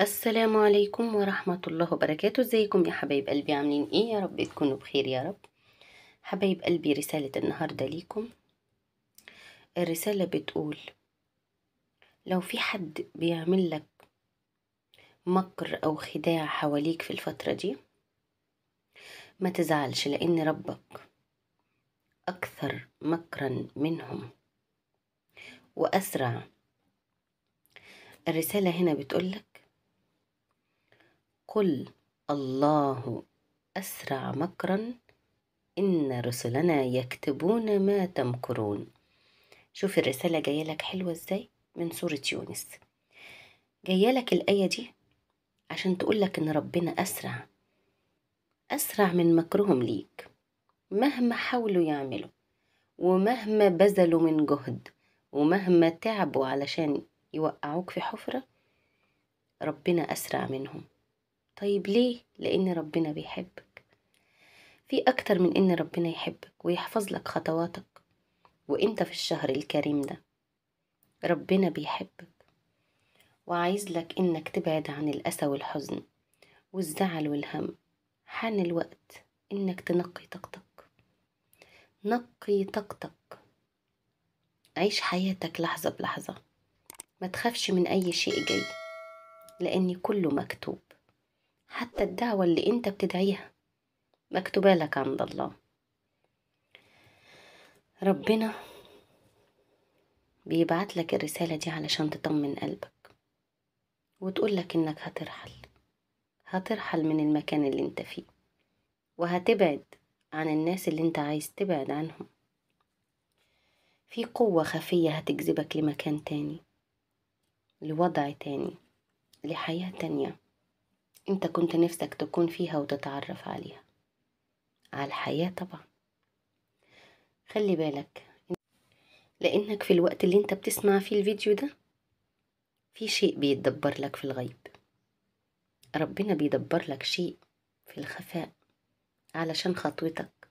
السلام عليكم ورحمة الله وبركاته ازيكم يا حبايب قلبي عاملين ايه يا رب تكونوا بخير يا رب حبايب قلبي رسالة النهاردة ليكم الرسالة بتقول لو في حد بيعمل لك مكر أو خداع حواليك في الفترة دي ما تزعلش لأن ربك أكثر مكرا منهم وأسرع الرسالة هنا بتقولك قل الله أسرع مكرا إن رسلنا يكتبون ما تمكرون شوف الرسالة جاية لك حلوة إزاي من سورة يونس جاية لك الآية دي عشان تقول لك إن ربنا أسرع أسرع من مكرهم ليك مهما حاولوا يعملوا ومهما بذلوا من جهد ومهما تعبوا علشان يوقعوك في حفرة ربنا أسرع منهم طيب ليه لان ربنا بيحبك في اكتر من ان ربنا يحبك ويحفظ لك خطواتك وانت في الشهر الكريم ده ربنا بيحبك وعايز لك انك تبعد عن الاسى والحزن والزعل والهم حان الوقت انك تنقي طاقتك نقي طاقتك عيش حياتك لحظه بلحظه ما تخافش من اي شيء جاي لان كله مكتوب حتى الدعوة اللي انت بتدعيها مكتوبة لك عند الله ربنا بيبعت لك الرسالة دي علشان تطمن قلبك وتقول لك انك هترحل هترحل من المكان اللي انت فيه وهتبعد عن الناس اللي انت عايز تبعد عنهم في قوة خفية هتجذبك لمكان تاني لوضع تاني لحياة تانية انت كنت نفسك تكون فيها وتتعرف عليها على الحياة طبعا خلي بالك لانك في الوقت اللي انت بتسمع فيه الفيديو ده في شيء بيتدبر لك في الغيب ربنا بيدبر لك شيء في الخفاء علشان خطوتك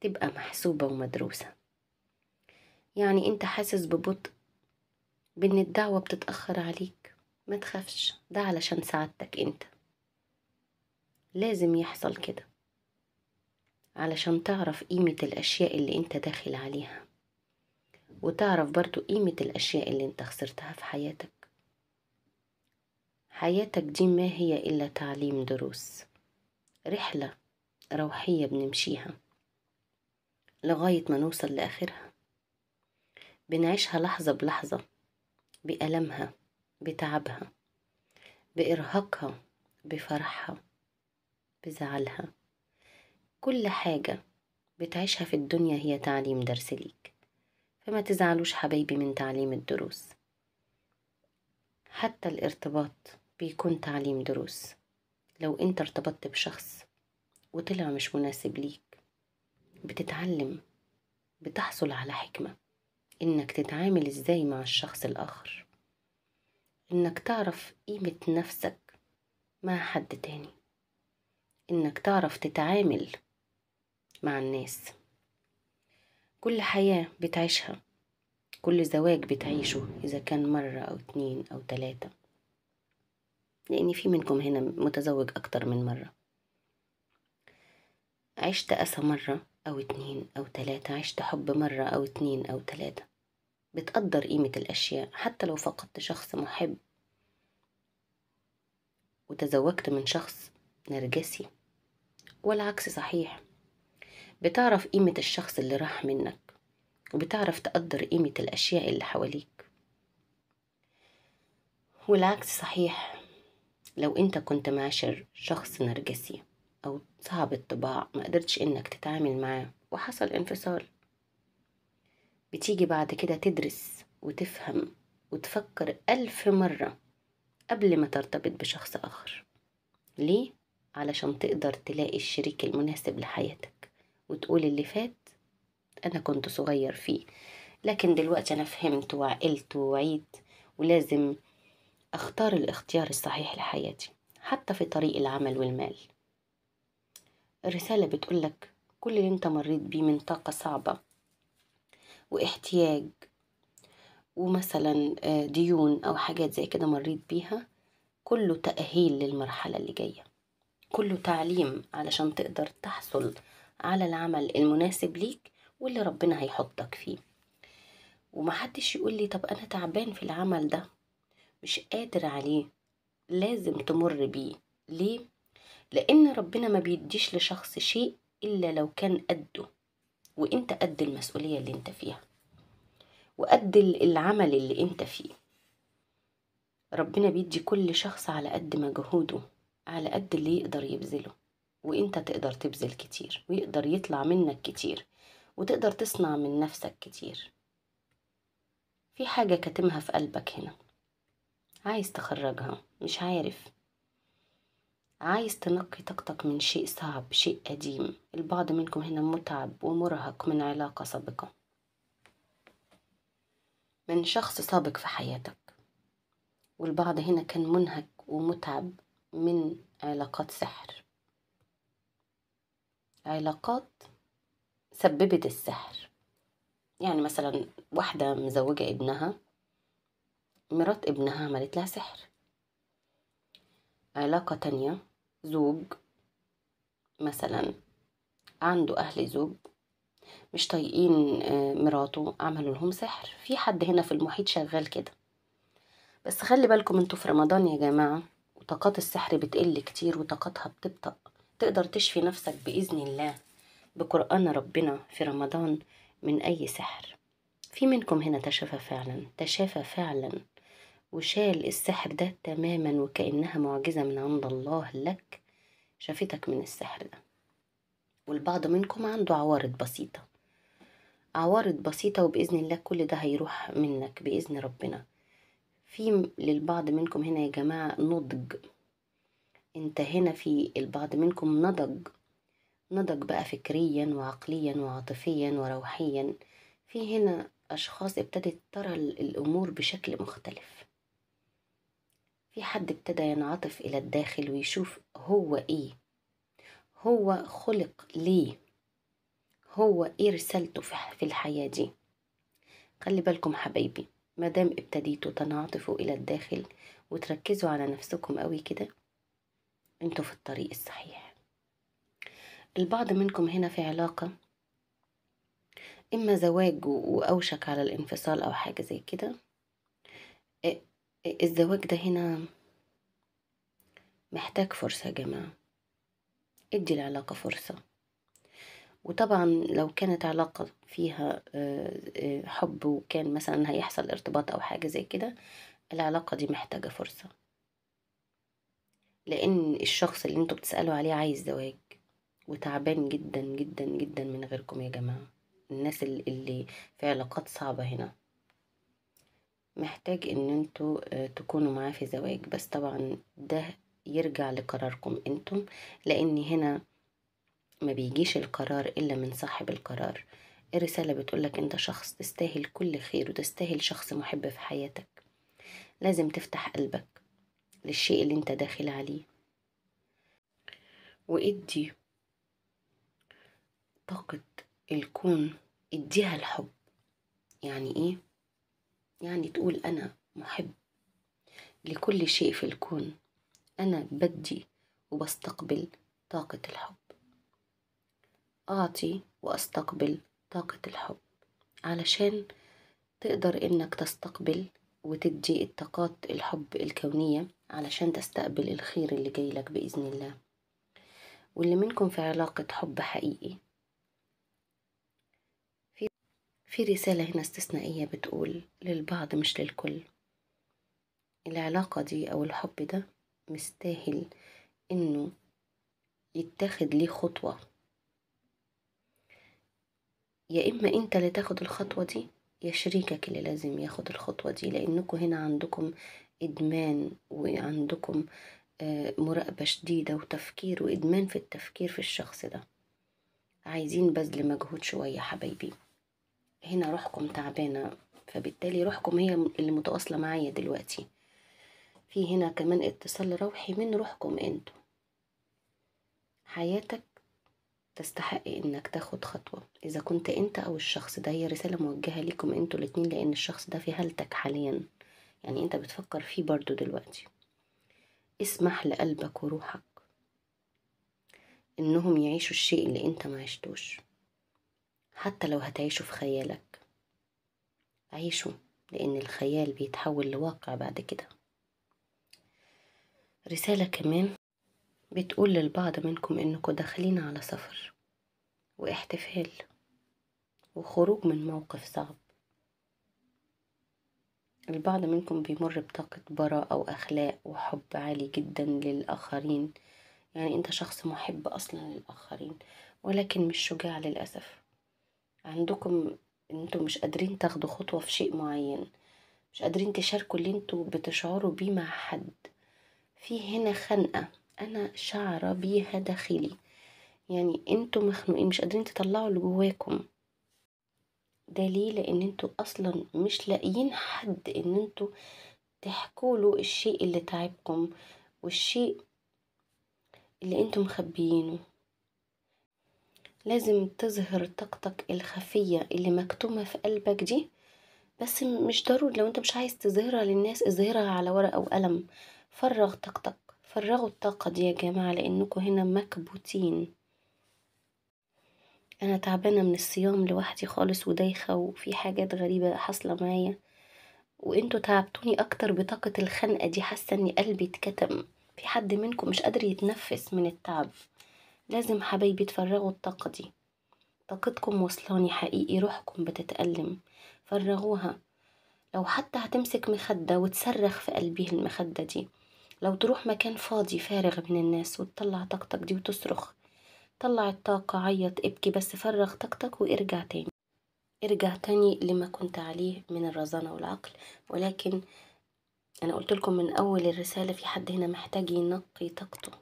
تبقى محسوبة ومدروسة يعني انت حاسس ببطء بان الدعوة بتتأخر عليك ما تخافش ده علشان سعادتك انت لازم يحصل كده علشان تعرف قيمة الأشياء اللي انت داخل عليها وتعرف برضو قيمة الأشياء اللي انت خسرتها في حياتك حياتك دي ما هي إلا تعليم دروس رحلة روحية بنمشيها لغاية ما نوصل لآخرها بنعيشها لحظة بلحظة بألمها بتعبها بإرهاقها بفرحها بزعلها كل حاجة بتعيشها في الدنيا هي تعليم درس ليك فما تزعلوش حبايبي من تعليم الدروس حتى الارتباط بيكون تعليم دروس لو انت ارتبطت بشخص وطلع مش مناسب ليك بتتعلم بتحصل على حكمة انك تتعامل ازاي مع الشخص الاخر انك تعرف قيمة نفسك مع حد تاني إنك تعرف تتعامل مع الناس كل حياة بتعيشها كل زواج بتعيشه إذا كان مرة أو اتنين أو تلاتة لأن في منكم هنا متزوج أكتر من مرة عشت أسى مرة أو اتنين أو تلاتة عشت حب مرة أو اتنين أو تلاتة بتقدر قيمة الأشياء حتى لو فقدت شخص محب وتزوجت من شخص نرجسي والعكس صحيح بتعرف قيمة الشخص اللي راح منك وبتعرف تقدر قيمة الأشياء اللي حواليك والعكس صحيح لو انت كنت معاشر شخص نرجسي أو صعب الطباع ما قدرتش إنك تتعامل معاه وحصل انفصال بتيجي بعد كده تدرس وتفهم وتفكر ألف مرة قبل ما ترتبط بشخص آخر ليه؟ علشان تقدر تلاقي الشريك المناسب لحياتك وتقول اللي فات أنا كنت صغير فيه لكن دلوقتي أنا فهمت وعقلت ووعيت ولازم أختار الاختيار الصحيح لحياتي حتى في طريق العمل والمال الرسالة بتقولك كل اللي انت مريت بيه من طاقة صعبة واحتياج ومثلا آه، ديون أو حاجات زي كده مريت بيها كله تأهيل للمرحلة اللي جايه كله تعليم علشان تقدر تحصل على العمل المناسب ليك واللي ربنا هيحطك فيه ومحدش يقول لي طب أنا تعبان في العمل ده مش قادر عليه لازم تمر بيه ليه؟ لأن ربنا ما بيديش لشخص شيء إلا لو كان قده وإنت قد المسؤولية اللي إنت فيها وقد العمل اللي إنت فيه ربنا بيدي كل شخص على قد مجهوده على قد اللي يقدر يبذله وانت تقدر تبذل كتير ويقدر يطلع منك كتير وتقدر تصنع من نفسك كتير في حاجة كاتمها في قلبك هنا عايز تخرجها مش عارف عايز تنقي طاقتك من شيء صعب شيء قديم البعض منكم هنا متعب ومرهق من علاقة سابقة من شخص سابق في حياتك والبعض هنا كان منهك ومتعب من علاقات سحر علاقات سببت السحر يعني مثلا واحدة مزوجة ابنها مرات ابنها عملت لها سحر علاقة تانية زوج مثلا عنده أهل زوج مش طايقين آه، مراته عملوا لهم سحر في حد هنا في المحيط شغال كده بس خلي بالكم انتوا في رمضان يا جماعه طاقات السحر بتقل كتير وطاقتها بتبطأ تقدر تشفي نفسك بإذن الله بقرآن ربنا في رمضان من أي سحر في منكم هنا تشافى فعلا تشافى فعلا وشال السحر ده تماما وكأنها معجزة من عند الله لك شافتك من السحر ده والبعض منكم عنده عوارض بسيطة عوارض بسيطة وبإذن الله كل ده هيروح منك بإذن ربنا في للبعض منكم هنا يا جماعة نضج انت هنا في البعض منكم نضج نضج بقى فكريا وعقليا وعاطفيا وروحيا في هنا أشخاص ابتدت ترى الأمور بشكل مختلف في حد ابتدى ينعطف إلى الداخل ويشوف هو إيه هو خلق ليه هو إيه رسالته في الحياة دي خلي بالكم حبايبي مادام ابتديتوا تنعطفوا إلى الداخل وتركزوا على نفسكم قوي كده انتوا في الطريق الصحيح البعض منكم هنا في علاقة إما زواج وأوشك على الانفصال أو حاجة زي كده الزواج ده هنا محتاج فرصة يا جماعة ادي العلاقة فرصة وطبعا لو كانت علاقة فيها آه، آه، حب وكان مثلا هيحصل ارتباط أو حاجة زي كده العلاقة دي محتاجة فرصة لأن الشخص اللي انتوا بتسألوا عليه عايز زواج وتعبان جدا جدا جدا من غيركم يا جماعة الناس اللي في علاقات صعبة هنا محتاج ان انتوا آه، تكونوا معاه في زواج بس طبعا ده يرجع لقراركم انتم لان هنا ما بيجيش القرار إلا من صاحب القرار الرسالة بتقولك أنت شخص تستاهل كل خير وتستاهل شخص محب في حياتك لازم تفتح قلبك للشيء اللي أنت داخل عليه وإدي طاقة الكون إديها الحب يعني إيه؟ يعني تقول أنا محب لكل شيء في الكون أنا بدي وبستقبل طاقة الحب أعطي وأستقبل طاقة الحب علشان تقدر إنك تستقبل وتدي الطاقات الحب الكونية علشان تستقبل الخير اللي جايلك بإذن الله واللي منكم في علاقة حب حقيقي في, في رسالة هنا استثنائية بتقول للبعض مش للكل العلاقة دي أو الحب ده مستاهل إنه يتاخد ليه خطوة يا إما أنت اللي تاخد الخطوة دي يا شريكك اللي لازم ياخد الخطوة دي لأنكم هنا عندكم إدمان وعندكم آه، مراقبة شديدة وتفكير وإدمان في التفكير في الشخص ده عايزين بذل مجهود شوية حبايبي هنا روحكم تعبانة فبالتالي روحكم هي اللي متواصلة معايا دلوقتي في هنا كمان اتصال روحي من روحكم انتو حياتك تستحق انك تاخد خطوة اذا كنت انت او الشخص ده هي رسالة موجهة ليكم انتوا الاتنين لان الشخص ده في هالتك حاليا يعني انت بتفكر فيه برضو دلوقتي اسمح لقلبك وروحك انهم يعيشوا الشيء اللي انت ما عشتوش حتى لو هتعيشه في خيالك عيشه لان الخيال بيتحول لواقع بعد كده رسالة كمان بتقول للبعض منكم انكم داخلين على سفر واحتفال وخروج من موقف صعب البعض منكم بيمر بطاقة براءة وأخلاق وحب عالي جدا للآخرين يعني أنت شخص محب أصلا للآخرين ولكن مش شجاع للأسف عندكم أنتم انتوا مش قادرين تاخدوا خطوة في شيء معين مش قادرين تشاركوا اللي انتوا بتشعروا بيه مع حد في هنا خنقة أنا شعرة بيها داخلي يعني انتوا مخنوقين مش قادرين تطلعوا اللي جواكم دليل ان انتوا اصلا مش لاقيين حد ان انتوا تحكوا له الشيء اللي تعبكم والشيء اللي انتوا مخبيينه لازم تظهر طاقتك الخفية اللي مكتومة في قلبك دي بس مش ضروري لو انت مش عايز تظهرها للناس اظهرها على ورقة وقلم فرغ طاقتك فرغوا الطاقة دي يا جماعة لأنكم هنا مكبوتين أنا تعبانة من الصيام لوحدي خالص ودايخة وفي حاجات غريبة حاصلة معايا وانتوا تعبتوني أكتر بطاقة الخنقة دي حاسة إن قلبي اتكتم في حد منكم مش قادر يتنفس من التعب لازم حبايبي تفرغوا الطاقة دي طاقتكم وصلاني حقيقي روحكم بتتألم فرغوها لو حتى هتمسك مخدة وتصرخ في قلبي المخدة دي لو تروح مكان فاضي فارغ من الناس وتطلع طاقتك دي وتصرخ طلع الطاقة عيط ابكي بس فرغ طاقتك وارجع تاني ارجع تاني لما كنت عليه من الرزانة والعقل ولكن أنا قلت لكم من أول الرسالة في حد هنا محتاج ينقي طاقته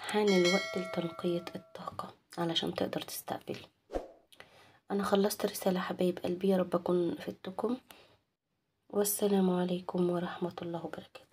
حان الوقت لتنقية الطاقة علشان تقدر تستقبل أنا خلصت رسالة حبايب قلبي يا رب أكون فدتكم والسلام عليكم ورحمة الله وبركاته